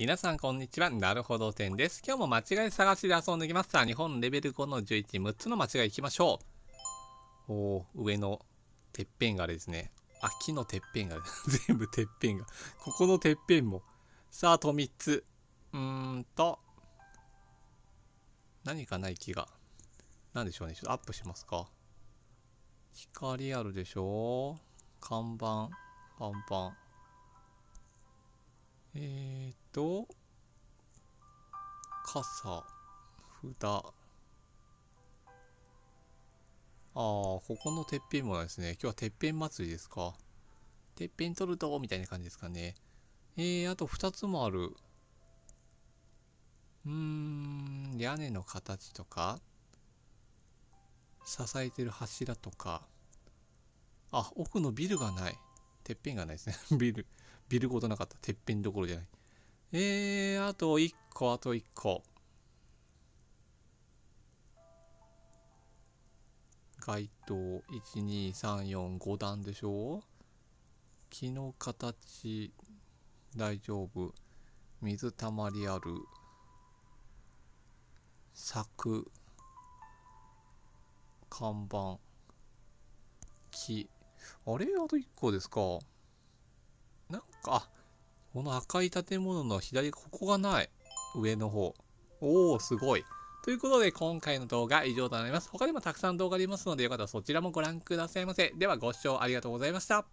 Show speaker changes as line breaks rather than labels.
皆さんこんにちは。なるほどんです。今日も間違い探しで遊んできます。さあ、日本レベル5の11、6つの間違いいきましょう。おー、上のてっぺんがあれですね。あ、木のてっぺんが、全部てっぺんが。ここのてっぺんも。さあ、あと3つ。うーんと。何かない気が。何でしょうね。ちょっとアップしますか。光あるでしょ看板、看板。えーっと、傘、札。ああ、ここのてっぺんもですね、今日はてっぺん祭りですか。てっぺん取ると、みたいな感じですかね。えー、あと2つもある。うーん、屋根の形とか、支えてる柱とか、あ、奥のビルがない。てっぺんがないですね。ビル、ビルごとなかった。てっぺんどころじゃない。えー、あと1個、あと1個。街灯12345段でしょ木の形大丈夫水たまりある柵看板木あれあと1個ですかなんかあこの赤い建物の左、ここがない。上の方。おー、すごい。ということで、今回の動画以上となります。他にもたくさん動画ありますので、よかったらそちらもご覧くださいませ。では、ご視聴ありがとうございました。